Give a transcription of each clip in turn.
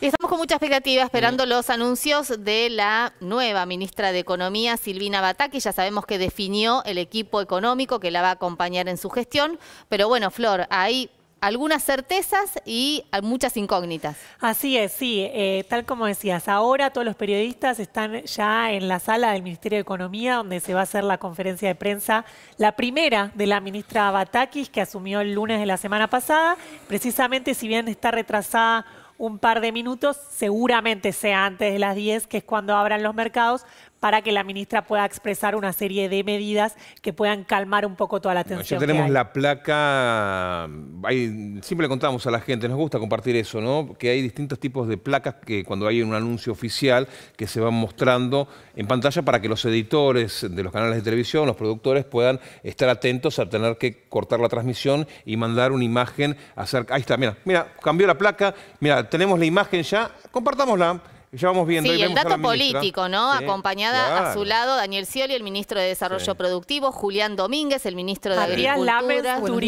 estamos con mucha expectativa esperando los anuncios de la nueva ministra de Economía, Silvina Bataki. Ya sabemos que definió el equipo económico que la va a acompañar en su gestión. Pero bueno, Flor, hay algunas certezas y muchas incógnitas. Así es, sí. Eh, tal como decías, ahora todos los periodistas están ya en la sala del Ministerio de Economía, donde se va a hacer la conferencia de prensa, la primera de la ministra Batakis, que asumió el lunes de la semana pasada. Precisamente, si bien está retrasada un par de minutos, seguramente sea antes de las 10, que es cuando abran los mercados, para que la ministra pueda expresar una serie de medidas que puedan calmar un poco toda la tensión. Ya tenemos la placa, siempre le contamos a la gente, nos gusta compartir eso, ¿no? Que hay distintos tipos de placas que cuando hay un anuncio oficial que se van mostrando en pantalla para que los editores de los canales de televisión, los productores puedan estar atentos a tener que cortar la transmisión y mandar una imagen acerca. Ahí está, mira, mira, cambió la placa, mira, tenemos la imagen ya, compartámosla ya vamos viendo. el dato político, ¿no? Acompañada a su lado Daniel Scioli, el ministro de Desarrollo Productivo, Julián Domínguez, el ministro de Agricultura.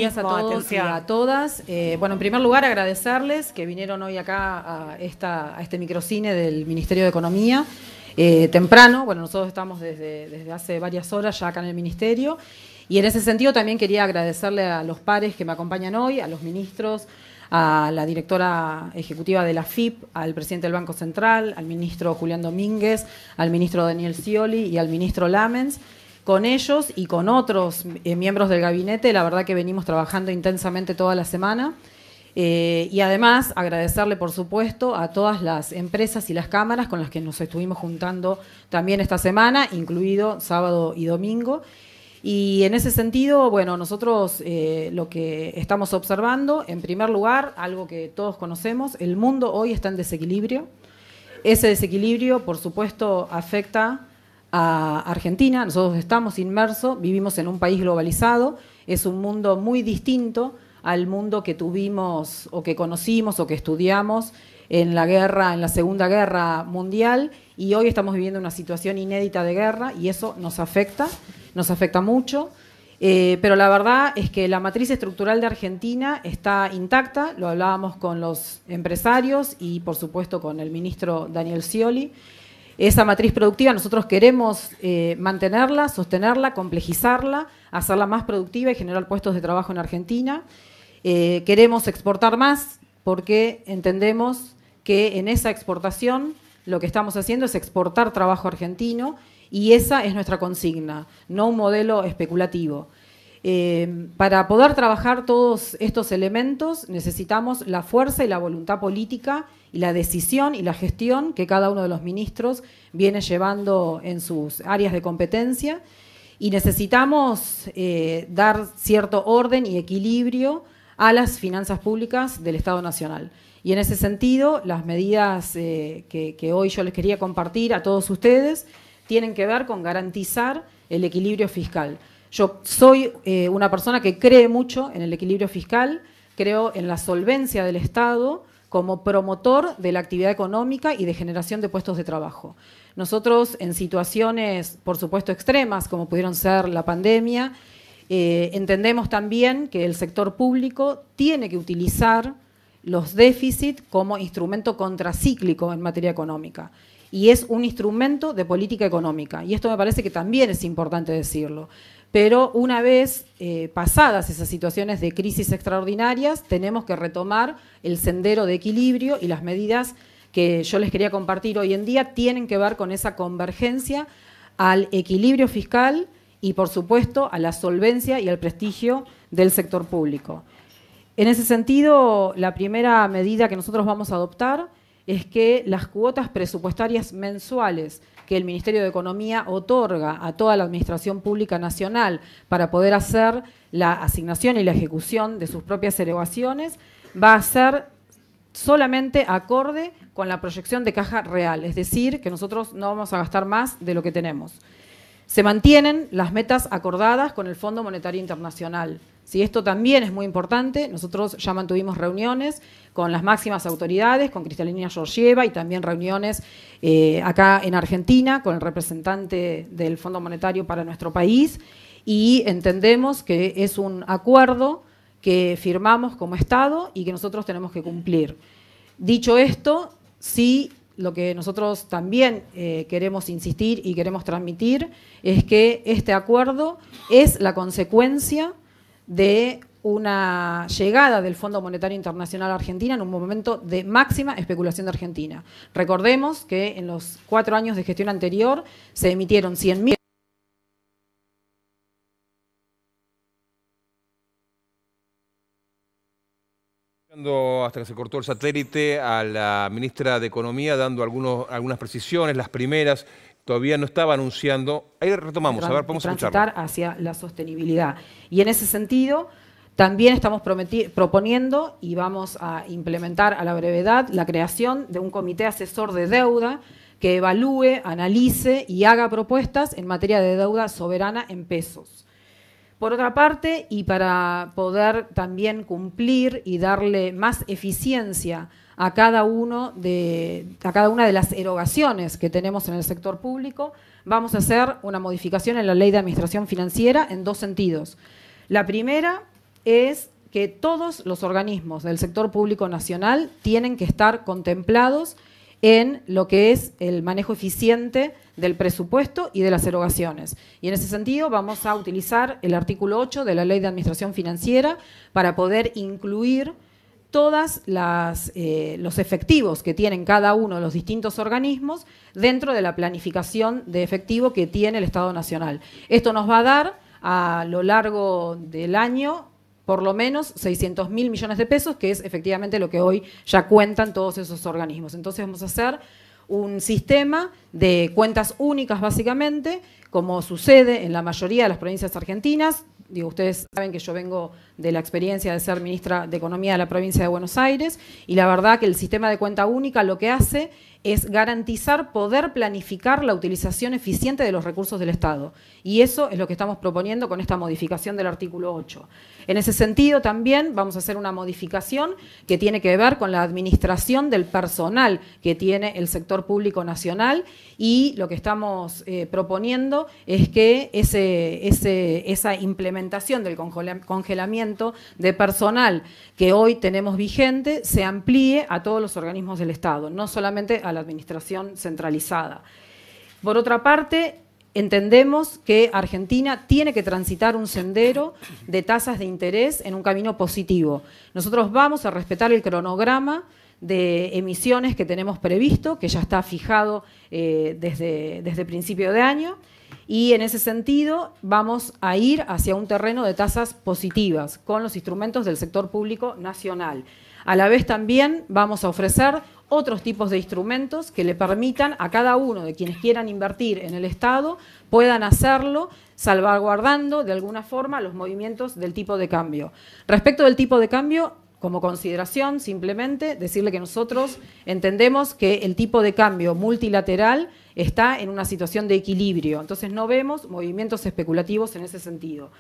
a todos y a todas. Eh, bueno, en primer lugar, agradecerles que vinieron hoy acá a, esta, a este microcine del Ministerio de Economía. Eh, temprano, bueno, nosotros estamos desde, desde hace varias horas ya acá en el Ministerio. Y en ese sentido también quería agradecerle a los pares que me acompañan hoy, a los ministros, a la directora ejecutiva de la FIP, al presidente del Banco Central, al ministro Julián Domínguez, al ministro Daniel Scioli y al ministro Lamens. Con ellos y con otros eh, miembros del gabinete, la verdad que venimos trabajando intensamente toda la semana. Eh, y además agradecerle, por supuesto, a todas las empresas y las cámaras con las que nos estuvimos juntando también esta semana, incluido sábado y domingo. Y en ese sentido, bueno, nosotros eh, lo que estamos observando, en primer lugar, algo que todos conocemos, el mundo hoy está en desequilibrio. Ese desequilibrio, por supuesto, afecta a Argentina. Nosotros estamos inmersos, vivimos en un país globalizado, es un mundo muy distinto al mundo que tuvimos o que conocimos o que estudiamos en la guerra, en la Segunda Guerra Mundial, y hoy estamos viviendo una situación inédita de guerra y eso nos afecta nos afecta mucho. Eh, pero la verdad es que la matriz estructural de Argentina está intacta, lo hablábamos con los empresarios y por supuesto con el ministro Daniel Scioli. Esa matriz productiva nosotros queremos eh, mantenerla, sostenerla, complejizarla, hacerla más productiva y generar puestos de trabajo en Argentina. Eh, queremos exportar más porque entendemos que en esa exportación lo que estamos haciendo es exportar trabajo argentino y esa es nuestra consigna, no un modelo especulativo. Eh, para poder trabajar todos estos elementos necesitamos la fuerza y la voluntad política y la decisión y la gestión que cada uno de los ministros viene llevando en sus áreas de competencia y necesitamos eh, dar cierto orden y equilibrio a las finanzas públicas del Estado Nacional. Y en ese sentido, las medidas eh, que, que hoy yo les quería compartir a todos ustedes tienen que ver con garantizar el equilibrio fiscal. Yo soy eh, una persona que cree mucho en el equilibrio fiscal, creo en la solvencia del Estado como promotor de la actividad económica y de generación de puestos de trabajo. Nosotros en situaciones, por supuesto, extremas, como pudieron ser la pandemia, eh, entendemos también que el sector público tiene que utilizar los déficits como instrumento contracíclico en materia económica y es un instrumento de política económica. Y esto me parece que también es importante decirlo. Pero una vez eh, pasadas esas situaciones de crisis extraordinarias, tenemos que retomar el sendero de equilibrio y las medidas que yo les quería compartir hoy en día tienen que ver con esa convergencia al equilibrio fiscal y, por supuesto, a la solvencia y al prestigio del sector público. En ese sentido, la primera medida que nosotros vamos a adoptar es que las cuotas presupuestarias mensuales que el Ministerio de Economía otorga a toda la Administración Pública Nacional para poder hacer la asignación y la ejecución de sus propias elevaciones, va a ser solamente acorde con la proyección de caja real, es decir, que nosotros no vamos a gastar más de lo que tenemos. Se mantienen las metas acordadas con el Fondo Monetario Internacional. Si Esto también es muy importante. Nosotros ya mantuvimos reuniones con las máximas autoridades, con Cristalina Georgieva y también reuniones eh, acá en Argentina con el representante del Fondo Monetario para nuestro país y entendemos que es un acuerdo que firmamos como Estado y que nosotros tenemos que cumplir. Dicho esto, sí lo que nosotros también eh, queremos insistir y queremos transmitir es que este acuerdo es la consecuencia de una llegada del Fondo Monetario Internacional a Argentina en un momento de máxima especulación de Argentina. Recordemos que en los cuatro años de gestión anterior se emitieron 100.000 hasta que se cortó el satélite a la ministra de Economía dando algunos, algunas precisiones, las primeras todavía no estaba anunciando. Ahí retomamos, a ver, vamos a escuchar. hacia la sostenibilidad. Y en ese sentido, también estamos proponiendo y vamos a implementar a la brevedad la creación de un comité asesor de deuda que evalúe, analice y haga propuestas en materia de deuda soberana en pesos. Por otra parte, y para poder también cumplir y darle más eficiencia a cada, uno de, a cada una de las erogaciones que tenemos en el sector público, vamos a hacer una modificación en la ley de administración financiera en dos sentidos. La primera es que todos los organismos del sector público nacional tienen que estar contemplados en lo que es el manejo eficiente del presupuesto y de las erogaciones. Y en ese sentido vamos a utilizar el artículo 8 de la Ley de Administración Financiera para poder incluir todos eh, los efectivos que tienen cada uno de los distintos organismos dentro de la planificación de efectivo que tiene el Estado Nacional. Esto nos va a dar a lo largo del año por lo menos 600 mil millones de pesos, que es efectivamente lo que hoy ya cuentan todos esos organismos. Entonces vamos a hacer un sistema de cuentas únicas básicamente, como sucede en la mayoría de las provincias argentinas, Digo, ustedes saben que yo vengo de la experiencia de ser ministra de Economía de la provincia de Buenos Aires y la verdad que el sistema de cuenta única lo que hace es garantizar poder planificar la utilización eficiente de los recursos del Estado. Y eso es lo que estamos proponiendo con esta modificación del artículo 8. En ese sentido, también vamos a hacer una modificación que tiene que ver con la administración del personal que tiene el sector público nacional y lo que estamos eh, proponiendo es que esa implementación del congelamiento de personal que hoy tenemos vigente se amplíe a todos los organismos del Estado, no solamente a la administración centralizada. Por otra parte, entendemos que Argentina tiene que transitar un sendero de tasas de interés en un camino positivo. Nosotros vamos a respetar el cronograma de emisiones que tenemos previsto, que ya está fijado eh, desde, desde principio de año, y en ese sentido vamos a ir hacia un terreno de tasas positivas con los instrumentos del sector público nacional. A la vez también vamos a ofrecer otros tipos de instrumentos que le permitan a cada uno de quienes quieran invertir en el Estado puedan hacerlo salvaguardando de alguna forma los movimientos del tipo de cambio. Respecto del tipo de cambio, como consideración simplemente decirle que nosotros entendemos que el tipo de cambio multilateral está en una situación de equilibrio, entonces no vemos movimientos especulativos en ese sentido.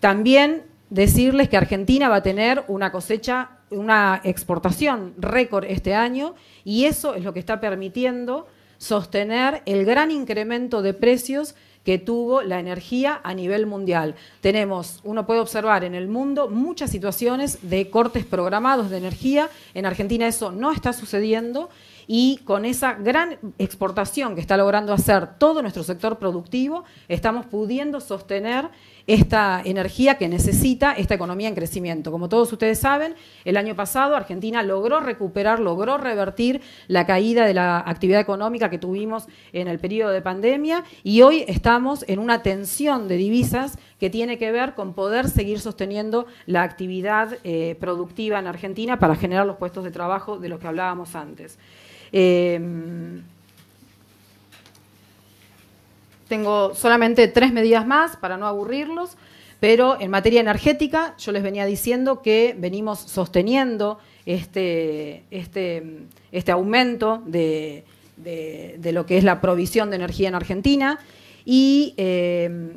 También decirles que Argentina va a tener una cosecha, una exportación récord este año y eso es lo que está permitiendo sostener el gran incremento de precios que tuvo la energía a nivel mundial. Tenemos, uno puede observar en el mundo muchas situaciones de cortes programados de energía. En Argentina eso no está sucediendo y con esa gran exportación que está logrando hacer todo nuestro sector productivo, estamos pudiendo sostener esta energía que necesita esta economía en crecimiento. Como todos ustedes saben, el año pasado Argentina logró recuperar, logró revertir la caída de la actividad económica que tuvimos en el periodo de pandemia y hoy estamos en una tensión de divisas que tiene que ver con poder seguir sosteniendo la actividad eh, productiva en Argentina para generar los puestos de trabajo de los que hablábamos antes. Eh, Tengo solamente tres medidas más para no aburrirlos, pero en materia energética yo les venía diciendo que venimos sosteniendo este, este, este aumento de, lo que es la provisión de energía en Argentina y eh,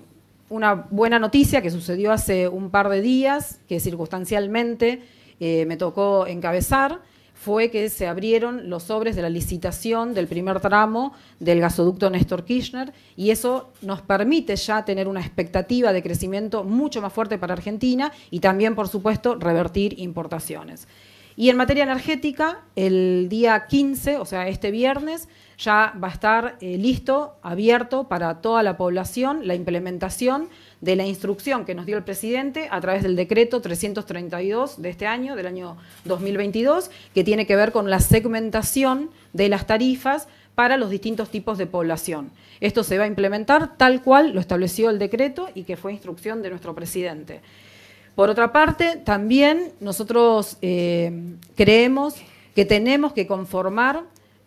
una buena noticia que sucedió hace un par de días, que circunstancialmente eh, me tocó encabezar, fue que se abrieron los sobres de la licitación del primer tramo del gasoducto Néstor Kirchner y eso nos permite ya tener una expectativa de crecimiento mucho más fuerte para Argentina y también, por supuesto, revertir importaciones. Y en materia energética, el día 15, o sea, este viernes, ya va a estar eh, listo, abierto para toda la población la implementación de la instrucción que nos dio el presidente a través del decreto 332 de este año, del año 2022, que tiene que ver con la segmentación de las tarifas para los distintos tipos de población. Esto se va a implementar tal cual lo estableció el decreto y que fue instrucción de nuestro presidente. Por otra parte, también nosotros eh, creemos que tenemos que conformar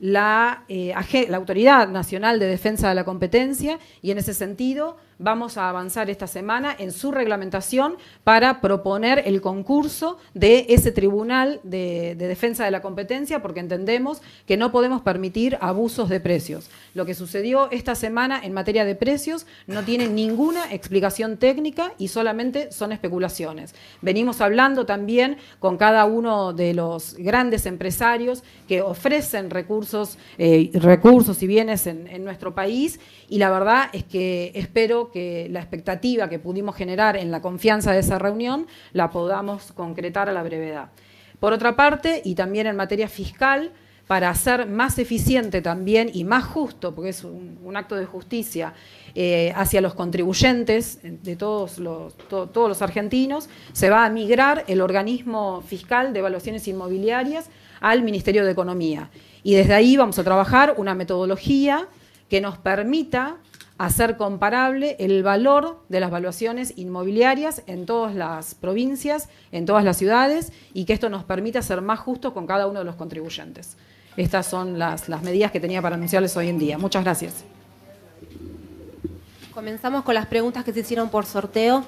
la, eh, la Autoridad Nacional de Defensa de la Competencia y en ese sentido vamos a avanzar esta semana en su reglamentación para proponer el concurso de ese Tribunal de, Defensa de la Competencia, porque entendemos que no podemos permitir abusos de precios. Lo que sucedió esta semana en materia de precios no tiene ninguna explicación técnica y solamente son especulaciones. Venimos hablando también con cada uno de los grandes empresarios que ofrecen recursos, eh, recursos y bienes en nuestro país y la verdad es que espero que la expectativa que pudimos generar en la confianza de esa reunión la podamos concretar a la brevedad. Por otra parte, y también en materia fiscal, para ser más eficiente también y más justo, porque es un, acto de justicia eh, hacia los contribuyentes de todos los argentinos, se va a migrar el organismo fiscal de evaluaciones inmobiliarias al Ministerio de Economía. Y desde ahí vamos a trabajar una metodología que nos permita hacer comparable el valor de las valuaciones inmobiliarias en todas las provincias, en todas las ciudades, y que esto nos permita ser más justos con cada uno de los contribuyentes. Estas son las, medidas que tenía para anunciarles hoy en día. Muchas gracias. Comenzamos con las preguntas que se hicieron por sorteo.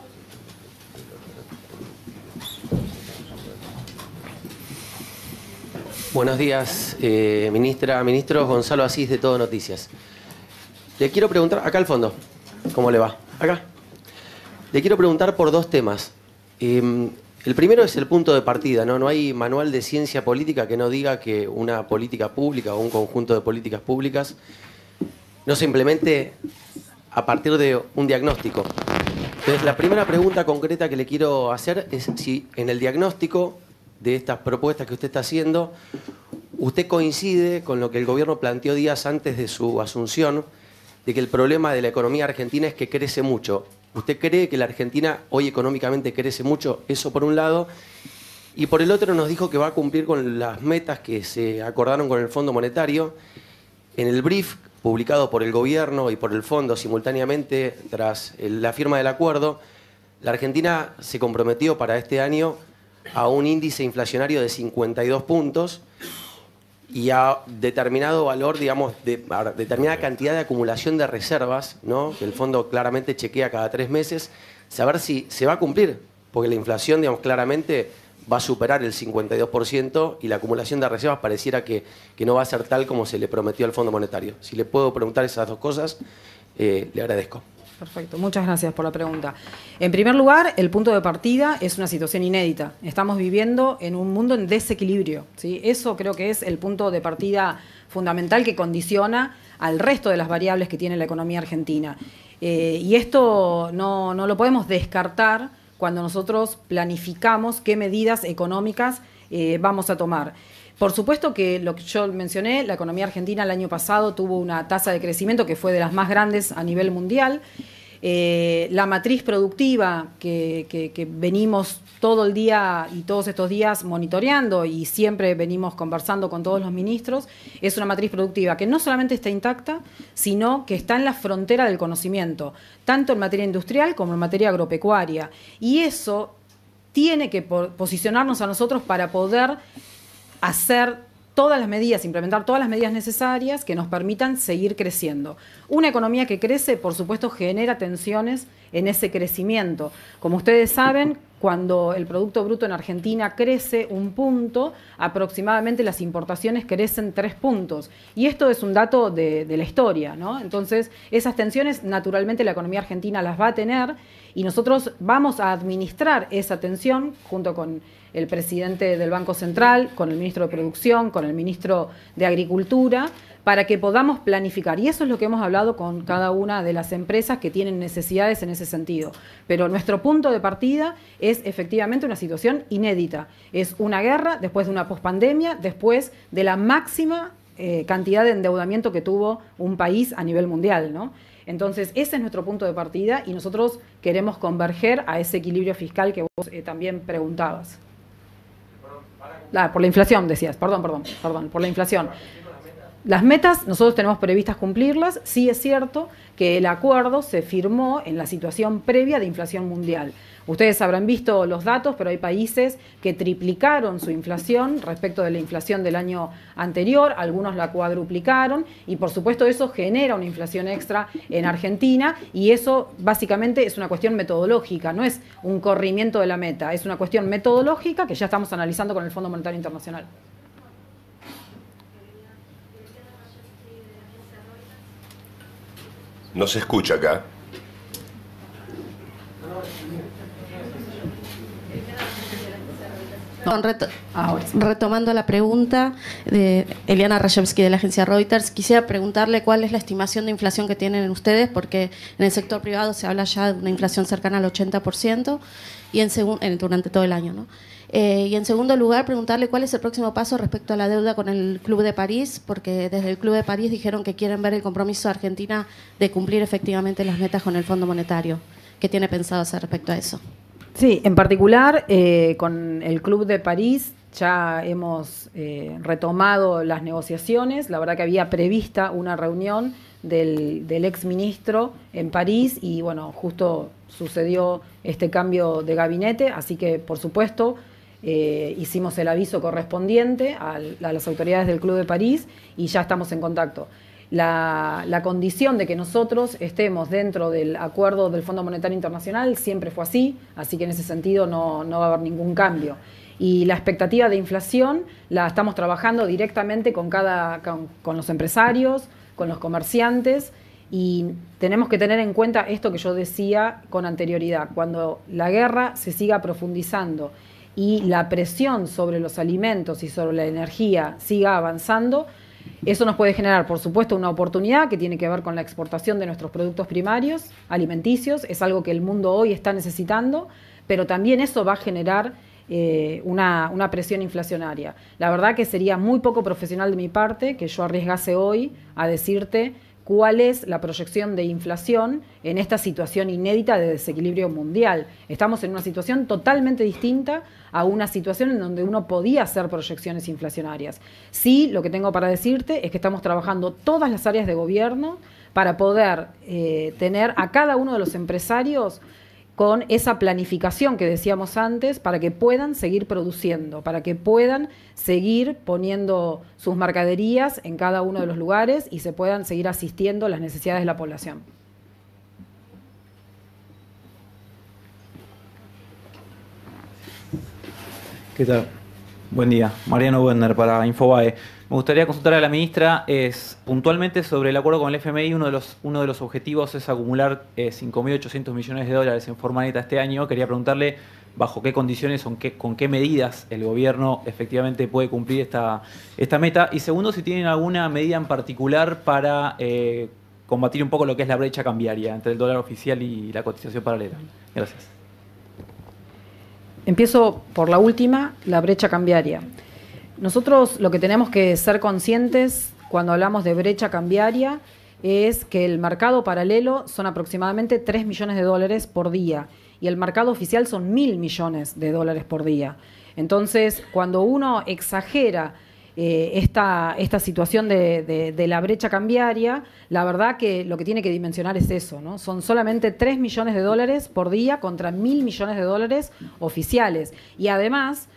Buenos días, eh, ministra, ministro Gonzalo Asís de Todo Noticias. Le quiero preguntar, acá al fondo, ¿cómo le va? Acá. Le quiero preguntar por dos temas. Em, el primero es el punto de partida, ¿no? No hay manual de ciencia política que no diga que una política pública o un conjunto de políticas públicas no se implemente a partir de un diagnóstico. Entonces, la primera pregunta concreta que le quiero hacer es si en el diagnóstico de estas propuestas que usted está haciendo, usted coincide con lo que el gobierno planteó días antes de su asunción, de que el problema de la economía argentina es que crece mucho. ¿Usted cree que la Argentina hoy económicamente crece mucho? Eso por un lado. Y por el otro nos dijo que va a cumplir con las metas que se acordaron con el Fondo Monetario. En el brief publicado por el gobierno y por el fondo simultáneamente tras la firma del acuerdo, la Argentina se comprometió para este año a un índice inflacionario de 52 puntos y a determinado valor, digamos, de, a determinada cantidad de acumulación de reservas, ¿no? que el fondo claramente chequea cada tres meses, saber si se va a cumplir, porque la inflación, digamos, claramente va a superar el 52% y la acumulación de reservas pareciera que, no va a ser tal como se le prometió al Fondo Monetario. Si le puedo preguntar esas dos cosas, eh, le agradezco. Perfecto, muchas gracias por la pregunta. En primer lugar, el punto de partida es una situación inédita. Estamos viviendo en un mundo en desequilibrio. ¿sí? Eso creo que es el punto de partida fundamental que condiciona al resto de las variables que tiene la economía argentina. Eh, y esto no, lo podemos descartar cuando nosotros planificamos qué medidas económicas eh, vamos a tomar. Por supuesto que lo que yo mencioné, la economía argentina el año pasado tuvo una tasa de crecimiento que fue de las más grandes a nivel mundial. Eh, la matriz productiva que, venimos todo el día y todos estos días monitoreando y siempre venimos conversando con todos los ministros, es una matriz productiva que no solamente está intacta, sino que está en la frontera del conocimiento, tanto en materia industrial como en materia agropecuaria. Y eso tiene que posicionarnos a nosotros para poder hacer todas las medidas, implementar todas las medidas necesarias que nos permitan seguir creciendo. Una economía que crece, por supuesto, genera tensiones en ese crecimiento. Como ustedes saben, cuando el Producto Bruto en Argentina crece un punto, aproximadamente las importaciones crecen tres puntos. Y esto es un dato de, la historia, ¿no? Entonces, esas tensiones naturalmente la economía argentina las va a tener y nosotros vamos a administrar esa tensión junto con el presidente del Banco Central, con el ministro de Producción, con el ministro de Agricultura, para que podamos planificar. Y eso es lo que hemos hablado con cada una de las empresas que tienen necesidades en ese sentido. Pero nuestro punto de partida es efectivamente una situación inédita. Es una guerra después de una pospandemia, después de la máxima eh, cantidad de endeudamiento que tuvo un país a nivel mundial, ¿no? Entonces, ese es nuestro punto de partida y nosotros queremos converger a ese equilibrio fiscal que vos eh, también preguntabas. Ah, por la inflación, decías, perdón, perdón, perdón, por la inflación las metas nosotros tenemos previstas cumplirlas. Sí es cierto que el acuerdo se firmó en la situación previa de inflación mundial. Ustedes habrán visto los datos, pero hay países que triplicaron su inflación respecto de la inflación del año anterior, algunos la cuadruplicaron y por supuesto eso genera una inflación extra en Argentina y eso básicamente es una cuestión metodológica, no es un corrimiento de la meta, es una cuestión metodológica que ya estamos analizando con el Fondo Monetario Internacional. No se escucha acá? Retomando la pregunta de Eliana Rajewski de la agencia Reuters, quisiera preguntarle cuál es la estimación de inflación que tienen ustedes, porque en el sector privado se habla ya de una inflación cercana al 80% y durante todo el año. ¿no? Eh, y en segundo lugar, preguntarle cuál es el próximo paso respecto a la deuda con el Club de París, porque desde el Club de París dijeron que quieren ver el compromiso de Argentina de cumplir efectivamente las metas con el Fondo Monetario. ¿Qué tiene pensado hacer respecto a eso? Sí, en particular eh, con el Club de París ya hemos eh, retomado las negociaciones. La verdad que había prevista una reunión del, del exministro en París y bueno, justo sucedió este cambio de gabinete, así que por supuesto eh, hicimos el aviso correspondiente a las autoridades del Club de París y ya estamos en contacto la, condición de que nosotros estemos dentro del acuerdo del Fondo Monetario Internacional siempre fue así, así que en ese sentido no, va a haber ningún cambio. Y la expectativa de inflación la estamos trabajando directamente con, cada, con los empresarios, con los comerciantes y tenemos que tener en cuenta esto que yo decía con anterioridad, cuando la guerra se siga profundizando y la presión sobre los alimentos y sobre la energía siga avanzando, eso nos puede generar, por supuesto, una oportunidad que tiene que ver con la exportación de nuestros productos primarios, alimenticios, es algo que el mundo hoy está necesitando, pero también eso va a generar eh, una, una, presión inflacionaria. La verdad que sería muy poco profesional de mi parte que yo arriesgase hoy a decirte cuál es la proyección de inflación en esta situación inédita de desequilibrio mundial. Estamos en una situación totalmente distinta a una situación en donde uno podía hacer proyecciones inflacionarias. Sí, lo que tengo para decirte es que estamos trabajando todas las áreas de gobierno para poder eh, tener a cada uno de los empresarios con esa planificación que decíamos antes para que puedan seguir produciendo, para que puedan seguir poniendo sus mercaderías en cada uno de los lugares y se puedan seguir asistiendo a las necesidades de la población. ¿Qué tal? Buen día. Mariano Werner para Infobae. Me gustaría consultar a la ministra es, puntualmente sobre el acuerdo con el FMI. Uno de los, uno de los objetivos es acumular 5.800 eh, millones de dólares en forma neta este año. Quería preguntarle bajo qué condiciones, con qué, con qué medidas el gobierno efectivamente puede cumplir esta, esta meta. Y segundo, si tienen alguna medida en particular para eh, combatir un poco lo que es la brecha cambiaria entre el dólar oficial y la cotización paralela. Gracias. Empiezo por la última, la brecha cambiaria. Nosotros lo que tenemos que ser conscientes cuando hablamos de brecha cambiaria es que el mercado paralelo son aproximadamente 3 millones de dólares por día y el mercado oficial son mil millones de dólares por día. Entonces, cuando uno exagera eh, esta, esta, situación de, la brecha cambiaria, la verdad que lo que tiene que dimensionar es eso, ¿no? Son solamente 3 millones de dólares por día contra mil millones de dólares oficiales. Y además,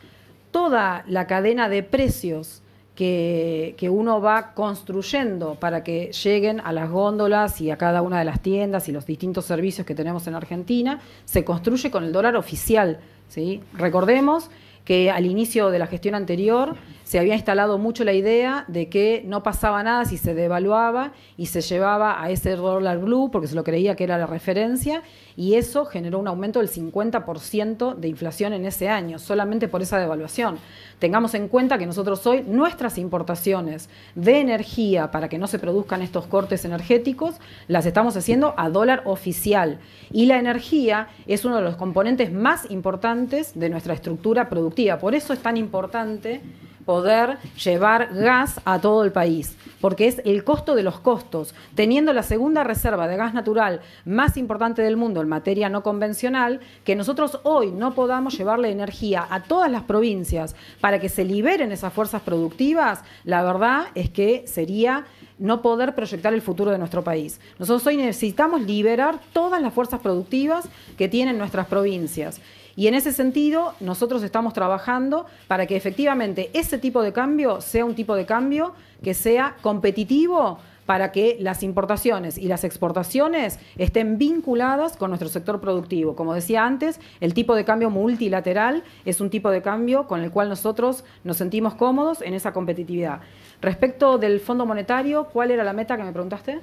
toda la cadena de precios que, uno va construyendo para que lleguen a las góndolas y a cada una de las tiendas y los distintos servicios que tenemos en Argentina, se construye con el dólar oficial. ¿sí? Recordemos que al inicio de la gestión anterior se había instalado mucho la idea de que no pasaba nada si se devaluaba y se llevaba a ese dólar blue porque se lo creía que era la referencia y eso generó un aumento del 50% de inflación en ese año, solamente por esa devaluación. Tengamos en cuenta que nosotros hoy nuestras importaciones de energía para que no se produzcan estos cortes energéticos las estamos haciendo a dólar oficial y la energía es uno de los componentes más importantes de nuestra estructura productiva. Por eso es tan importante poder llevar gas a todo el país, porque es el costo de los costos. Teniendo la segunda reserva de gas natural más importante del mundo en materia no convencional, que nosotros hoy no podamos llevarle energía a todas las provincias para que se liberen esas fuerzas productivas, la verdad es que sería no poder proyectar el futuro de nuestro país. Nosotros hoy necesitamos liberar todas las fuerzas productivas que tienen nuestras provincias. Y en ese sentido, nosotros estamos trabajando para que efectivamente ese tipo de cambio sea un tipo de cambio que sea competitivo para que las importaciones y las exportaciones estén vinculadas con nuestro sector productivo. Como decía antes, el tipo de cambio multilateral es un tipo de cambio con el cual nosotros nos sentimos cómodos en esa competitividad. Respecto del Fondo Monetario, ¿cuál era la meta que me preguntaste?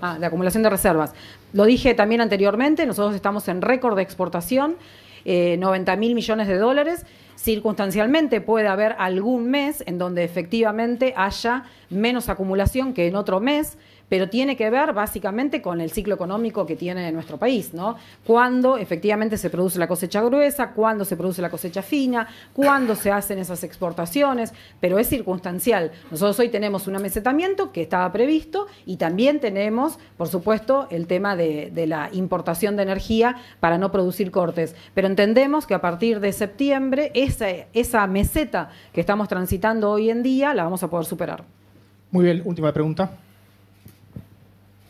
Ah, de acumulación de reservas. Lo dije también anteriormente, nosotros estamos en récord de exportación, 90 eh, mil millones de dólares. Circunstancialmente puede haber algún mes en donde efectivamente haya menos acumulación que en otro mes pero tiene que ver básicamente con el ciclo económico que tiene nuestro país, ¿no? Cuando efectivamente se produce la cosecha gruesa, cuando se produce la cosecha fina, cuando se hacen esas exportaciones, pero es circunstancial. Nosotros hoy tenemos un amesetamiento que estaba previsto y también tenemos, por supuesto, el tema de, la importación de energía para no producir cortes, pero entendemos que a partir de septiembre esa meseta que estamos transitando hoy en día la vamos a poder superar. Muy bien, última pregunta.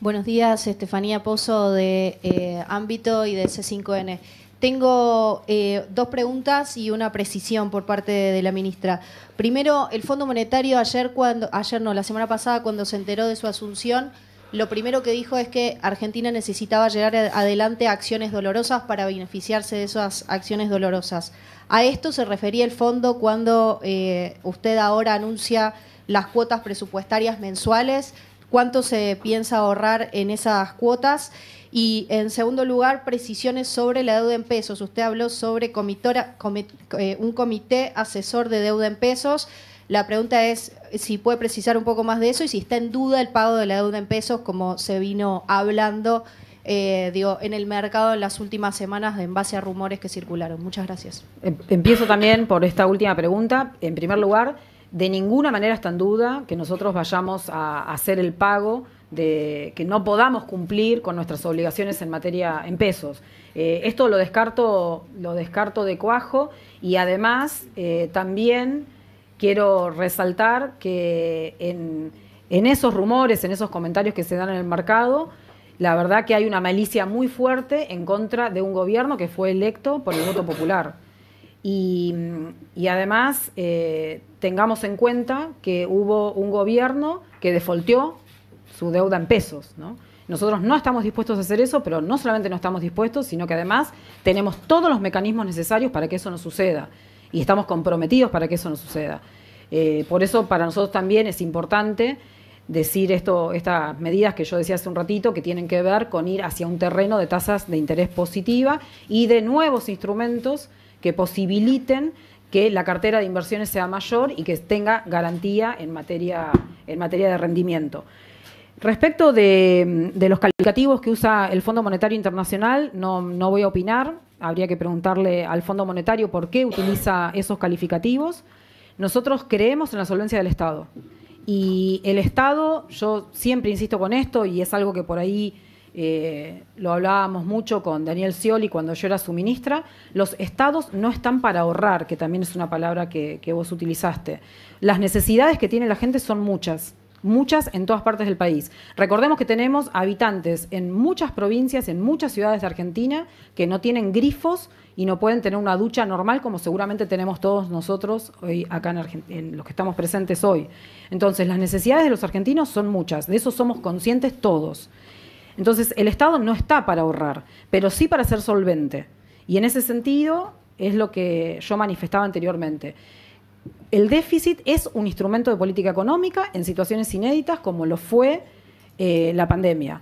Buenos días, Estefanía Pozo de eh, Ámbito y de C5N. Tengo eh, dos preguntas y una precisión por parte de, la ministra. Primero, el Fondo Monetario ayer cuando ayer no, la semana pasada cuando se enteró de su asunción, lo primero que dijo es que Argentina necesitaba llegar adelante acciones dolorosas para beneficiarse de esas acciones dolorosas. A esto se refería el fondo cuando eh, usted ahora anuncia las cuotas presupuestarias mensuales cuánto se piensa ahorrar en esas cuotas. Y en segundo lugar, precisiones sobre la deuda en pesos. Usted habló sobre comitora, eh, un comité asesor de deuda en pesos. La pregunta es si puede precisar un poco más de eso y si está en duda el pago de la deuda en pesos, como se vino hablando eh, digo, en el mercado en las últimas semanas en base a rumores que circularon. Muchas gracias. Em, empiezo también por esta última pregunta. En primer lugar, de ninguna manera está en duda que nosotros vayamos a hacer el pago de que no podamos cumplir con nuestras obligaciones en materia en pesos. Eh, esto lo descarto, lo descarto de cuajo y además eh, también quiero resaltar que en, en esos rumores, en esos comentarios que se dan en el mercado, la verdad que hay una malicia muy fuerte en contra de un gobierno que fue electo por el voto popular. Y, además eh, tengamos en cuenta que hubo un gobierno que defolteó su deuda en pesos, Nosotros no estamos dispuestos a hacer eso, pero no solamente no estamos dispuestos, sino que además tenemos todos los mecanismos necesarios para que eso no suceda y estamos comprometidos para que eso no suceda. Eh, por eso para nosotros también es importante decir esto, estas medidas que yo decía hace un ratito, que tienen que ver con ir hacia un terreno de tasas de interés positiva y de nuevos instrumentos que posibiliten que la cartera de inversiones sea mayor y que tenga garantía en materia, en materia de rendimiento. Respecto de, los calificativos que usa el Fondo Monetario Internacional, no, no voy a opinar. Habría que preguntarle al Fondo Monetario por qué utiliza esos calificativos. Nosotros creemos en la solvencia del Estado. Y el Estado, yo siempre insisto con esto, y es algo que por ahí eh, lo hablábamos mucho con Daniel Scioli cuando yo era su ministra, los estados no están para ahorrar, que también es una palabra que, vos utilizaste. Las necesidades que tiene la gente son muchas muchas en todas partes del país. Recordemos que tenemos habitantes en muchas provincias, en muchas ciudades de Argentina, que no tienen grifos y no pueden tener una ducha normal como seguramente tenemos todos nosotros hoy acá en, en los que estamos presentes hoy. Entonces, las necesidades de los argentinos son muchas, de eso somos conscientes todos. Entonces, el Estado no está para ahorrar, pero sí para ser solvente. Y en ese sentido es lo que yo manifestaba anteriormente. El déficit es un instrumento de política económica en situaciones inéditas como lo fue eh, la pandemia.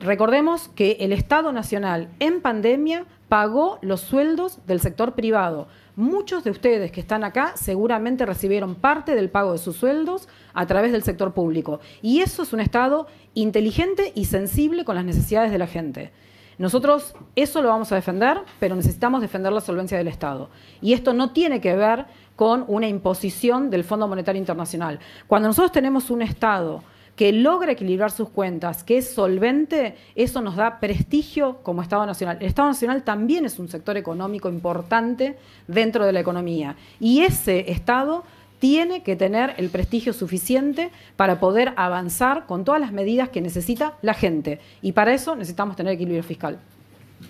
recordemos que el Estado Nacional en pandemia pagó los sueldos del sector privado, Muchos de ustedes que están acá seguramente recibieron parte del pago de sus sueldos a través del sector público. Y eso es un Estado inteligente y sensible con las necesidades de la gente. Nosotros eso lo vamos a defender, pero necesitamos defender la solvencia del Estado. Y esto no tiene que ver con una imposición del Fondo Monetario Internacional. Cuando nosotros tenemos un Estado que logra equilibrar sus cuentas, que es solvente, eso nos da prestigio como Estado Nacional. El Estado Nacional también es un sector económico importante dentro de la economía y ese Estado tiene que tener el prestigio suficiente para poder avanzar con todas las medidas que necesita la gente. Y para eso necesitamos tener equilibrio fiscal.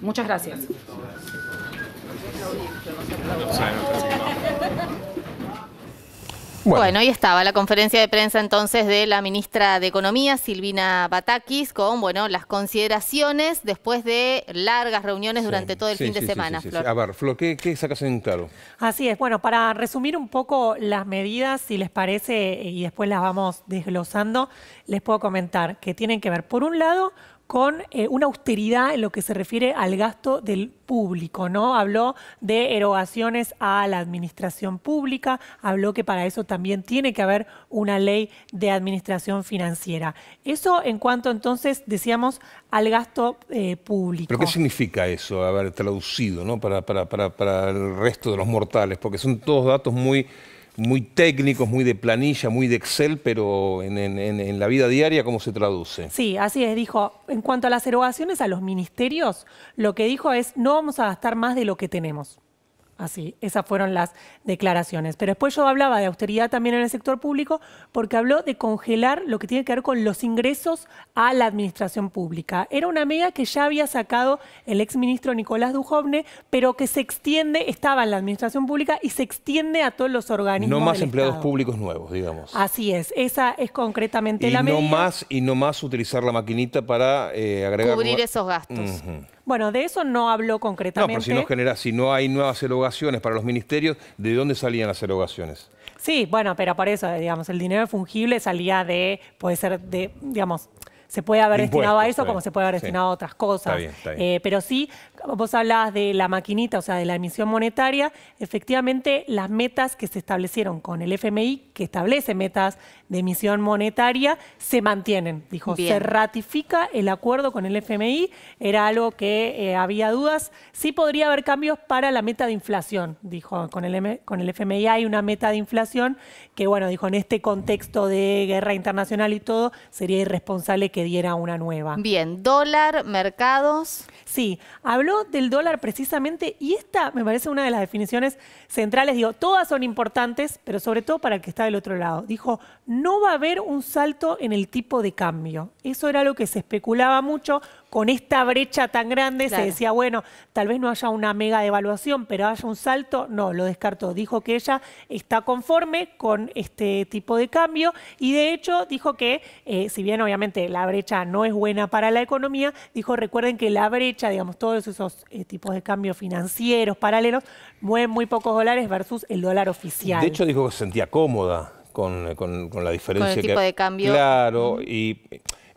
Muchas gracias. Bueno. ahí estaba la conferencia de prensa entonces de la ministra de Economía, Silvina Batakis, con bueno las consideraciones después de largas reuniones durante todo el fin de semana, A ver, Flor, ¿qué, sacas en claro? Así es, bueno, para resumir un poco las medidas, si les parece, y después las vamos desglosando, les puedo comentar que tienen que ver, por un lado, con eh, una austeridad en lo que se refiere al gasto del público, ¿no? Habló de erogaciones a la administración pública, habló que para eso también tiene que haber una ley de administración financiera. Eso en cuanto entonces, decíamos, al gasto eh, público. ¿Pero qué significa eso? Haber traducido, ¿no? Para, para, para, para el resto de los mortales, porque son todos datos muy muy técnicos, muy de planilla, muy de Excel, pero en, en, la vida diaria, ¿cómo se traduce? Sí, así es, dijo. En cuanto a las erogaciones a los ministerios, lo que dijo es, no vamos a gastar más de lo que tenemos. Así, esas fueron las declaraciones. Pero después yo hablaba de austeridad también en el sector público porque habló de congelar lo que tiene que ver con los ingresos a la administración pública. Era una medida que ya había sacado el exministro Nicolás Dujovne, pero que se extiende, estaba en la administración pública y se extiende a todos los organismos. No más empleados públicos nuevos, digamos. Así es, esa es concretamente y la no Más, y no más utilizar la maquinita para eh, agregar... Cubrir esos gastos. Bueno, de eso no habló concretamente. No, pero si no, genera, si no hay nuevas erogaciones para los ministerios, ¿de dónde salían las erogaciones? Sí, bueno, pero para eso, digamos, el dinero fungible salía de, puede ser de, digamos, se puede haber destinado a eso como se puede haber destinado a otras cosas. Eh, pero sí, vos hablabas de la maquinita, o sea, de la emisión monetaria. Efectivamente, las metas que se establecieron con el FMI, que establece metas de emisión monetaria se mantienen, dijo. Se ratifica el acuerdo con el FMI, era algo que eh, había dudas. Sí podría haber cambios para la meta de inflación, dijo. Con el, con el FMI hay una meta de inflación que, bueno, dijo, en este contexto de guerra internacional y todo, sería irresponsable que diera una nueva. Bien, dólar, mercados. Sí, habló del dólar precisamente y esta me parece una de las definiciones centrales. Digo, todas son importantes, pero sobre todo para el que está del otro lado. Dijo, no no va a haber un salto en el tipo de cambio. Eso era lo que se especulaba mucho con esta brecha tan grande. Se decía, bueno, tal vez no haya una mega devaluación, pero haya un salto. No, lo descartó. Dijo que ella está conforme con este tipo de cambio y de hecho dijo que, eh, si bien obviamente la brecha no es buena para la economía, dijo, recuerden que la brecha, digamos, todos esos eh, tipos de cambios financieros paralelos mueven muy pocos dólares versus el dólar oficial. De hecho dijo que se sentía cómoda eh, con, la diferencia. Con el tipo de cambio. Claro, y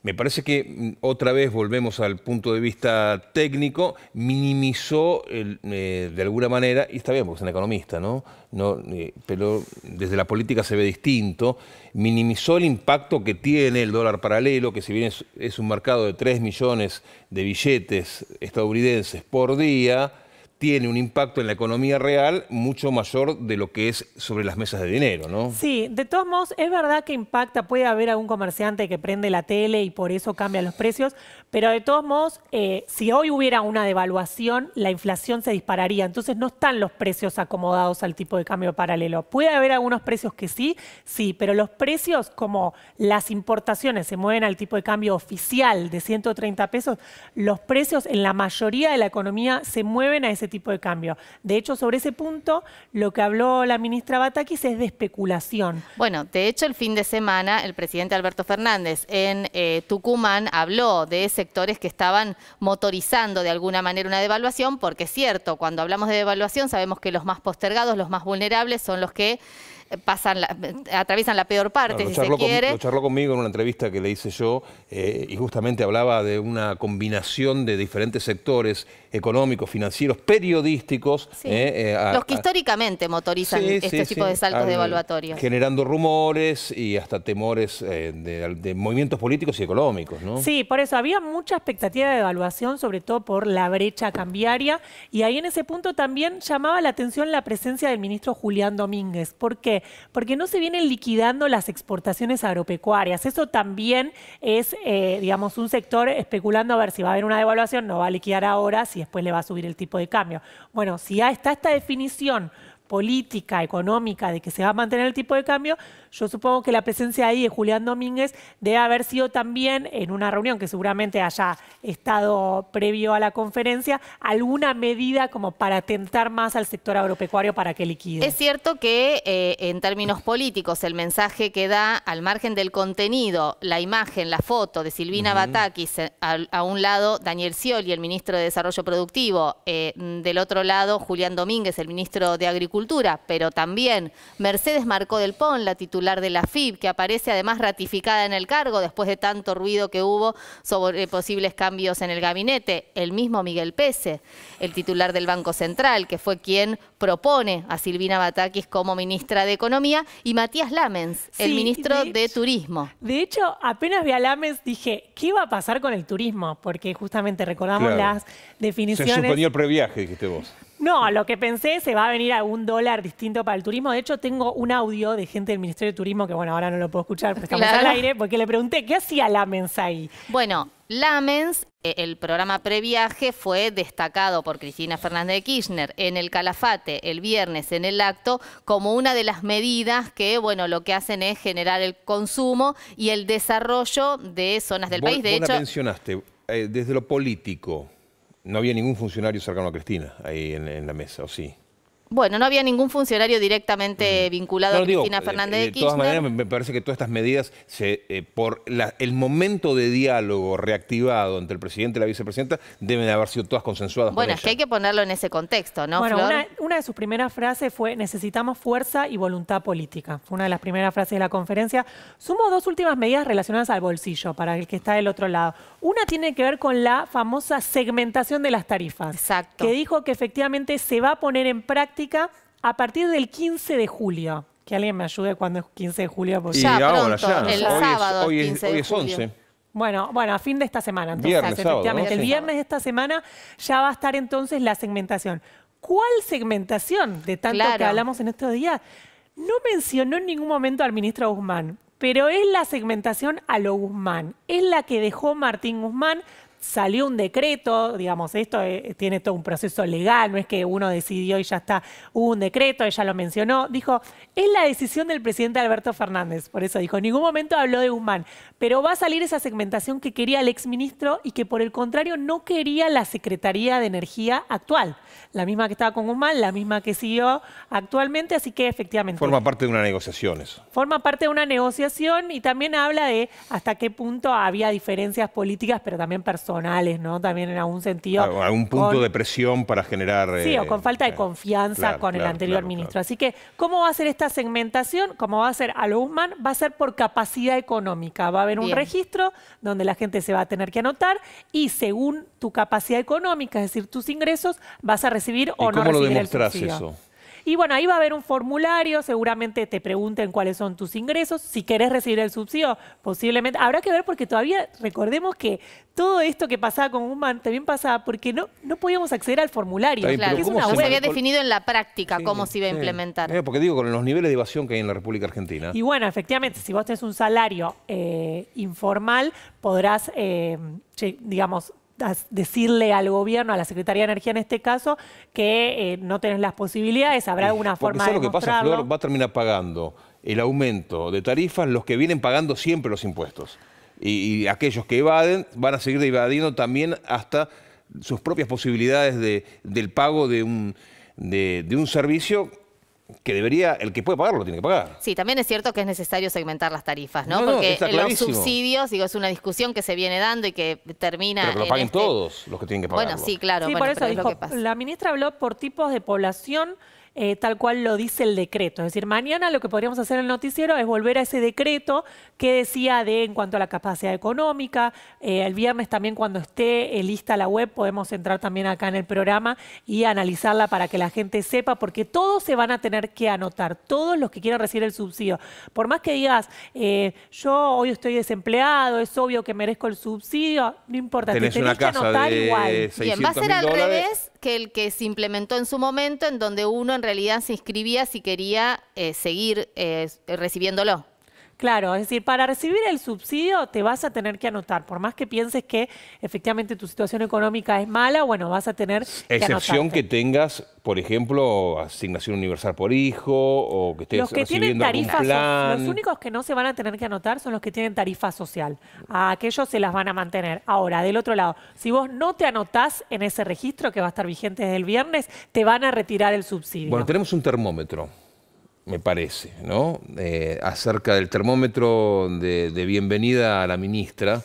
me parece que mm, otra vez volvemos al punto de vista técnico, minimizó eh, de alguna manera, y está bien porque es un economista, ¿no? Eh, pero desde la política se ve distinto, minimizó el impacto que tiene el dólar paralelo, que si bien es, es un mercado de 3 millones de billetes estadounidenses por día, tiene un impacto en la economía real mucho mayor de lo que es sobre las mesas de dinero, ¿no? Sí, de todos modos, es verdad que impacta, puede haber algún comerciante que prende la tele y por eso cambia los precios, pero de todos modos, eh, si hoy hubiera una devaluación, la inflación se dispararía, entonces no están los precios acomodados al tipo de cambio paralelo. Puede haber algunos precios que sí, sí, pero los precios como las importaciones se mueven al tipo de cambio oficial de 130 pesos, los precios en la mayoría de la economía se mueven a ese tipo de cambio. De hecho, sobre ese punto, lo que habló la ministra Batakis es de especulación. Bueno, de hecho, el fin de semana, el presidente Alberto Fernández en eh, Tucumán habló de sectores que estaban motorizando de alguna manera una devaluación, porque es cierto, cuando hablamos de devaluación sabemos que los más postergados, los más vulnerables son los que pasan atraviesan la peor parte, de si se quiere. lo charló conmigo en una entrevista que le hice yo eh, y justamente hablaba de una combinación de diferentes sectores económicos, financieros, periodísticos. Eh, eh, Los que históricamente motorizan este tipo de saltos devaluatorios. evaluatorio. generando rumores y hasta temores de, movimientos políticos y económicos, ¿no? Sí, por eso había mucha expectativa de evaluación, sobre todo por la brecha cambiaria y ahí en ese punto también llamaba la atención la presencia del ministro Julián Domínguez. ¿Por qué? Porque no se vienen liquidando las exportaciones agropecuarias. Eso también es, eh, digamos, un sector especulando a ver si va a haber una devaluación, no va a liquidar ahora, si después le va a subir el tipo de cambio. Bueno, si ya está esta definición política, económica, de que se va a mantener el tipo de cambio, yo supongo que la presencia ahí de Julián Domínguez debe haber sido también, en una reunión que seguramente haya estado previo a la conferencia, alguna medida como para atentar más al sector agropecuario para que liquide. Es cierto que eh, en términos políticos el mensaje que da al margen del contenido, la imagen, la foto de Silvina Batakis, eh, a, un lado Daniel Scioli, el ministro de Desarrollo Productivo, eh, del otro lado Julián Domínguez, el ministro de Agricultura, pero también Mercedes Marcó del Pon, la titular de la FIB, que aparece además ratificada en el cargo después de tanto ruido que hubo sobre posibles cambios en el gabinete. El mismo Miguel Pese, el titular del Banco Central, que fue quien propone a Silvina Batakis como ministra de Economía, y Matías Lamens, el ministro de, Turismo. De hecho, apenas vi a Lamens, dije, ¿qué va a pasar con el turismo? Porque justamente recordamos las definiciones... Se suspendió el previaje, dijiste vos. No, lo que pensé se va a venir algún dólar distinto para el turismo. De hecho, tengo un audio de gente del Ministerio de Turismo, que bueno, ahora no lo puedo escuchar porque estamos al aire, porque le pregunté qué hacía Lamens ahí. Bueno, Lamens, eh, el programa previaje fue destacado por Cristina Fernández de Kirchner en el Calafate el viernes en el acto como una de las medidas que, bueno, lo que hacen es generar el consumo y el desarrollo de zonas del país. De mencionaste eh, desde lo político. No había ningún funcionario cercano a Cristina ahí en, en la mesa, ¿o sí? Bueno, no había ningún funcionario directamente vinculado a Cristina eh, Fernández eh, de, Kirchner. De todas maneras, me parece que todas estas medidas, se, eh, por el momento de diálogo reactivado entre el presidente y la vicepresidenta, deben haber sido todas consensuadas. Bueno, es que hay que ponerlo en ese contexto, ¿no? Bueno, Una, una, de sus primeras frases fue: necesitamos fuerza y voluntad política. Fue una de las primeras frases de la conferencia. Sumo dos últimas medidas relacionadas al bolsillo, para el que está del otro lado. Una tiene que ver con la famosa segmentación de las tarifas. Exacto. Que dijo que efectivamente se va a poner en práctica a partir del 15 de julio. Que alguien me ayude cuando es 15 de julio. Ya, ya El hoy sábado, es, 11. Bueno, bueno, a fin de esta semana. Entonces, efectivamente. El viernes de esta semana ya va a estar entonces la segmentación. ¿Cuál segmentación? De tanto que hablamos en estos días. No mencionó en ningún momento al ministro Guzmán, pero es la segmentación a lo Guzmán. Es la que dejó Martín Guzmán salió un decreto, digamos, esto eh, tiene todo un proceso legal, no es que uno decidió y ya está, hubo un decreto, ella lo mencionó, dijo, es la decisión del presidente Alberto Fernández, por eso dijo, en ningún momento habló de Guzmán, pero va a salir esa segmentación que quería el exministro y que por el contrario no quería la Secretaría de Energía actual, la misma que estaba con Guzmán, la misma que siguió actualmente, así que efectivamente... Forma parte de una negociación eso. Forma parte de una negociación y también habla de hasta qué punto había diferencias políticas, pero también personales ¿no? También en algún sentido. A, algún punto de presión para generar. Sí, o eh, con falta de eh, confianza con el anterior ministro. Así que, ¿cómo va a ser esta segmentación? ¿Cómo va a ser a lo Va a ser por capacidad económica. Va a haber un registro donde la gente se va a tener que anotar y según tu capacidad económica, es decir, tus ingresos, vas a recibir o no recibir. ¿Cómo lo demostrás eso? Y bueno, ahí va a haber un formulario, seguramente te pregunten cuáles son tus ingresos, si querés recibir el subsidio, posiblemente. Habrá que ver porque todavía recordemos que todo esto que pasaba con Uman también pasaba porque no, no podíamos acceder al formulario. claro, que es una se, había definido en la práctica cómo se iba a implementar. Eh, porque digo, con los niveles de evasión que hay en la República Argentina. Y bueno, efectivamente, si vos tenés un salario eh, informal, podrás, eh, digamos, decirle al gobierno, a la Secretaría de Energía en este caso, que eh, no tenés las posibilidades, habrá alguna forma de lo que pasa, Flor, va a terminar pagando el aumento de tarifas los que vienen pagando siempre los impuestos. Y, aquellos que evaden van a seguir evadiendo también hasta sus propias posibilidades de, del pago de un, de un servicio que debería, el que puede pagarlo tiene que pagar. Sí, también es cierto que es necesario segmentar las tarifas, ¿no? Porque los subsidios, digo, es una discusión que se viene dando y que termina. Pero que lo paguen este todos los que tienen que pagar. Bueno, sí, claro. por eso la ministra habló por tipos de población eh, tal cual lo dice el decreto. Es decir, mañana lo que podríamos hacer en el noticiero es volver a ese decreto que decía de en cuanto a la capacidad económica. Eh, el viernes también cuando esté eh, lista la web podemos entrar también acá en el programa y analizarla para que la gente sepa, porque todos se van a tener que anotar, todos los que quieran recibir el subsidio. Por más que digas, yo hoy estoy desempleado, es obvio que merezco el subsidio, no importa, te tenés que anotar igual. 600, va a ser al revés que el que se implementó en su momento, en donde uno en realidad se inscribía si quería eh, seguir eh, recibiéndolo. Claro, es decir, para recibir el subsidio te vas a tener que anotar. Por más que pienses que efectivamente tu situación económica es mala, bueno, vas a tener Excepción que, tengas, por ejemplo, asignación universal por hijo o que estés los que tienen tarifas, algún Los únicos que no se van a tener que anotar son los que tienen tarifa social. A aquellos se las van a mantener. Ahora, del otro lado, si vos no te anotás en ese registro que va a estar vigente desde el viernes, te van a retirar el subsidio. Bueno, tenemos un termómetro me parece, ¿no? Eh, acerca del termómetro de, bienvenida a la ministra,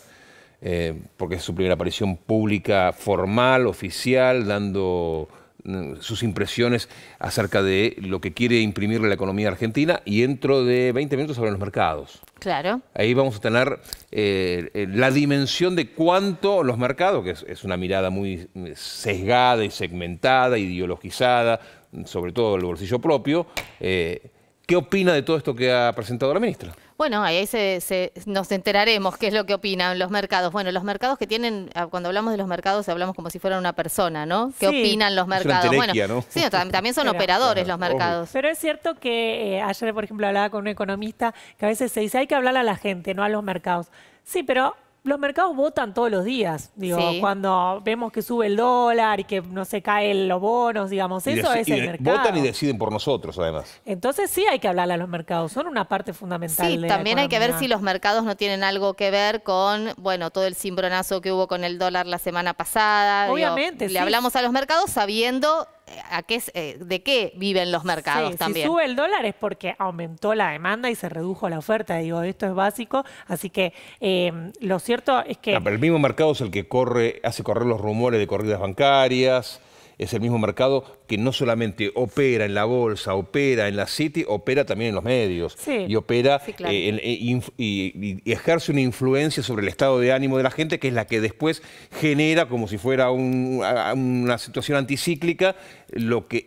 eh, porque es su primera aparición pública formal, oficial, dando mm, sus impresiones acerca de lo que quiere imprimirle la economía argentina y dentro de 20 minutos sobre los mercados. Claro. Ahí vamos a tener eh, la dimensión de cuánto los mercados, que es, es una mirada muy mm, sesgada y segmentada, ideologizada, sobre todo el bolsillo propio. Eh, ¿Qué opina de todo esto que ha presentado la ministra? Bueno, ahí se, nos enteraremos qué es lo que opinan los mercados. Bueno, los mercados que tienen, ah, cuando hablamos de los mercados, hablamos como si fuera una persona, ¿no? ¿Qué opinan los mercados? bueno, sí, también son operadores los mercados. Pero es cierto que eh, ayer, por ejemplo, hablaba con un economista que a veces se dice hay que hablar a la gente, no a los mercados. Sí, pero los mercados votan todos los días. Digo, cuando vemos que sube el dólar y que no se caen los bonos, digamos, eso es el mercado. Votan y deciden por nosotros, además. Entonces sí hay que hablarle a los mercados, son una parte fundamental. Sí, también hay que ver si los mercados no tienen algo que ver con, bueno, todo el cimbronazo que hubo con el dólar la semana pasada. Obviamente. sí. Le hablamos a los mercados sabiendo qué, eh, de qué viven los mercados también. Si sube el dólar es porque aumentó la demanda y se redujo la oferta. Digo, esto es básico. Así que em, lo cierto es que. Ah, el mismo mercado es el que corre, hace correr los rumores de corridas bancarias. Es el mismo mercado que no solamente opera en la bolsa, opera en la City, opera también en los medios. y opera eh, eh, y, ejerce una influencia sobre el estado de ánimo de la gente, que es la que después genera, como si fuera una situación anticíclica, lo que,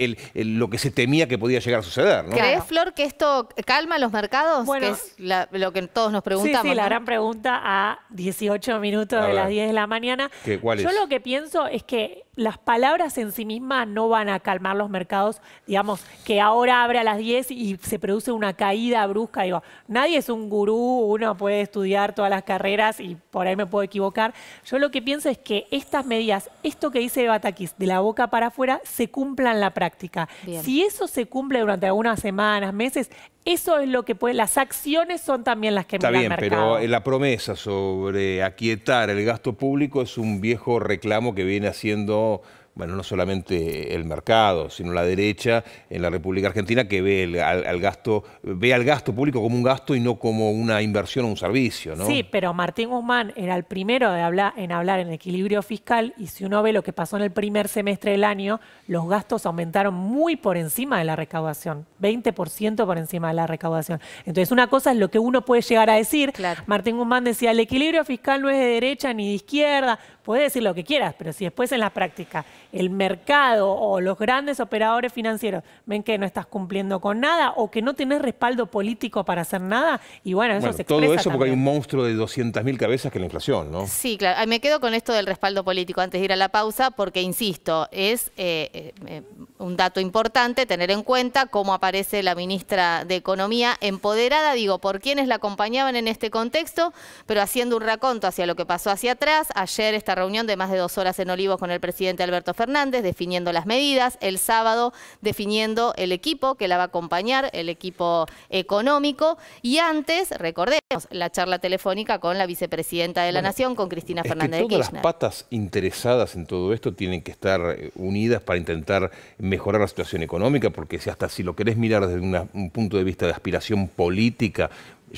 se temía que podía llegar a suceder. ¿Crees, Flor, que esto calma los mercados? Bueno, que es lo que todos nos preguntamos. Sí, sí la gran pregunta a 18 minutos de las 10 de la mañana. ¿Qué, Yo lo que pienso es que las palabras en sí mismas no van a calmar calmar los mercados, digamos, que ahora abre a las 10 y se produce una caída brusca. Digo, nadie es un gurú, uno puede estudiar todas las carreras y por ahí me puedo equivocar. Yo lo que pienso es que estas medidas, esto que dice Batakis, de la boca para afuera, se cumplan en la práctica. Si eso se cumple durante algunas semanas, meses, eso es lo que puede, las acciones son también las que Está bien, el pero la promesa sobre aquietar el gasto público es un viejo reclamo que viene haciendo bueno, no solamente el mercado, sino la derecha en la República Argentina que ve al, gasto, ve al gasto público como un gasto y no como una inversión o un servicio, ¿no? Sí, pero Martín Guzmán era el primero de hablar, en hablar en equilibrio fiscal y si uno ve lo que pasó en el primer semestre del año, los gastos aumentaron muy por encima de la recaudación, 20% por encima de la recaudación. Entonces, una cosa es lo que uno puede llegar a decir. Martín Guzmán decía, el equilibrio fiscal no es de derecha ni de izquierda, puede decir lo que quieras, pero si después en la práctica el mercado o los grandes operadores financieros ven que no estás cumpliendo con nada o que no tenés respaldo político para hacer nada, y bueno, eso se expresa Todo eso porque hay un monstruo de 200.000 cabezas que es la inflación, ¿no? Sí, claro. Me quedo con esto del respaldo político antes de ir a la pausa porque, insisto, es... Eh, eh, eh, un dato importante, tener en cuenta cómo aparece la ministra de Economía empoderada, digo, por quienes la acompañaban en este contexto, pero haciendo un raconto hacia lo que pasó hacia atrás. Ayer esta reunión de más de dos horas en Olivos con el presidente Alberto Fernández, definiendo las medidas, el sábado definiendo el equipo que la va a acompañar, el equipo económico, y antes, recordemos, la charla telefónica con la vicepresidenta de la Nación, con Cristina Fernández. Kirchner. todas las patas interesadas en todo esto tienen que estar eh, unidas para intentar mejorar la situación económica, porque si hasta si lo querés mirar desde un punto de vista de aspiración política,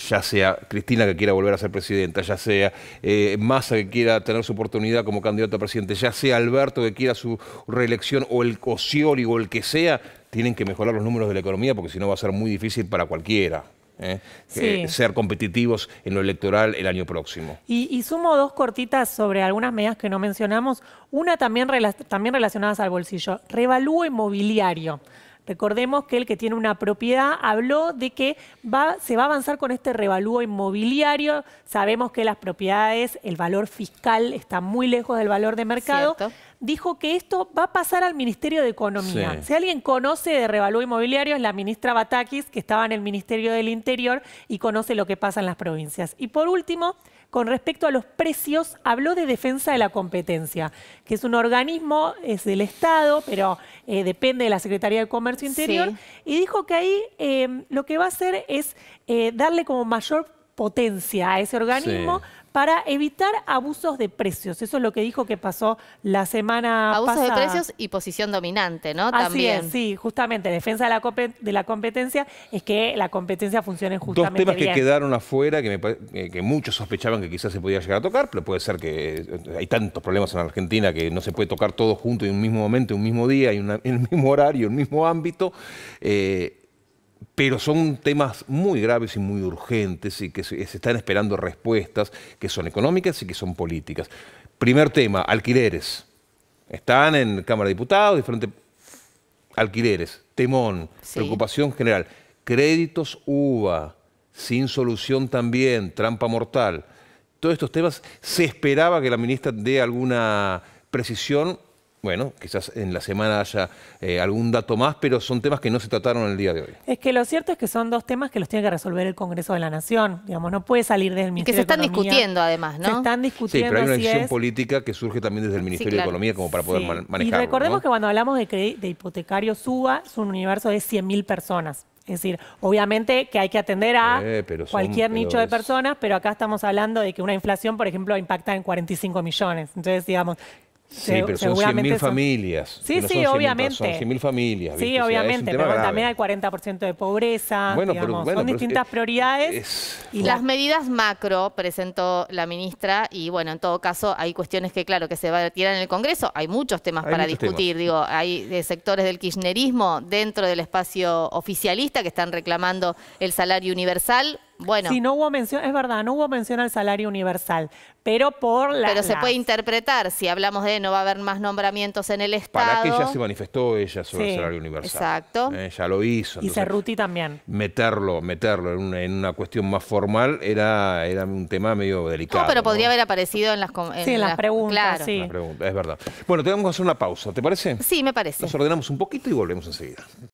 ya sea Cristina que quiera volver a ser presidenta, ya sea eh, Massa que quiera tener su oportunidad como candidato a presidente, ya sea Alberto que quiera su reelección o el Cosioli o el que sea, tienen que mejorar los números de la economía porque si no va a ser muy difícil para cualquiera. Eh, eh, ser competitivos en lo electoral el año próximo. Y, sumo dos cortitas sobre algunas medidas que no mencionamos, una también, también relacionadas al bolsillo, revalúo inmobiliario. Recordemos que el que tiene una propiedad habló de que se va a avanzar con este revalúo inmobiliario. Sabemos que las propiedades, el valor fiscal está muy lejos del valor de mercado. Dijo que esto va a pasar al Ministerio de Economía. Si alguien conoce de revalúo inmobiliario es la ministra Batakis, que estaba en el Ministerio del Interior y conoce lo que pasa en las provincias. Y por último, con respecto a los precios, habló de defensa de la competencia, que es un organismo, es del Estado, pero eh, depende de la Secretaría de Comercio Interior, y dijo que ahí eh, lo que va a hacer es eh, darle como mayor potencia a ese organismo para evitar abusos de precios. Eso es lo que dijo que pasó la semana pasada. Abusos de precios y posición dominante, ¿no? Así Es, sí, justamente. Defensa de la, competencia es que la competencia funcione justamente Dos temas que quedaron afuera, que, muchos sospechaban que quizás se podía llegar a tocar, pero puede ser que eh, hay tantos problemas en Argentina que no se puede tocar todo junto en un mismo momento, en un mismo día, en, el mismo horario, en el mismo ámbito. Eh, pero son temas muy graves y muy urgentes y que se están esperando respuestas que son económicas y que son políticas. Primer tema, alquileres. Están en Cámara de Diputados, diferentes alquileres, temón, preocupación general. Créditos UVA, sin solución también, trampa mortal. Todos estos temas se esperaba que la ministra dé alguna precisión bueno, quizás en la semana haya eh, algún dato más, pero son temas que no se trataron el día de hoy. Es que lo cierto es que son dos temas que los tiene que resolver el Congreso de la Nación. Digamos, no puede salir del Ministerio que se están discutiendo además, ¿no? Se están discutiendo. Sí, pero hay una decisión política que surge también desde el Ministerio de Economía como para poder manejar manejarlo. Y recordemos que cuando hablamos de, de hipotecario suba, es un universo de 100.000 personas. Es decir, obviamente que hay que atender a eh, cualquier nicho de personas, pero acá estamos hablando de que una inflación, por ejemplo, impacta en 45 millones. Entonces, digamos, Sí, pero son 100.000 familias. Sí, sí, obviamente. Son 100.000 familias. Sí, obviamente, pero también hay 40% de pobreza. Bueno, son distintas prioridades. y las medidas macro presentó la ministra y bueno, en todo caso hay cuestiones que claro que se va a tirar en el Congreso. Hay muchos temas para discutir, digo, hay de eh, sectores del kirchnerismo dentro del espacio oficialista que están reclamando el salario universal bueno. no hubo mención, es verdad, no hubo mención al salario universal, pero por la... Pero se puede interpretar, si hablamos de no va a haber más nombramientos en el Estado... Para que ya se manifestó ella sobre el salario universal. Exacto. Eh, ella lo hizo. Y Cerruti también. Meterlo, meterlo en una, cuestión más formal era, era un tema medio delicado. No, pero podría haber aparecido en las... En sí, en las, preguntas, sí. es verdad. Bueno, tenemos que hacer una pausa, ¿te parece? Sí, me parece. Nos ordenamos un poquito y volvemos enseguida.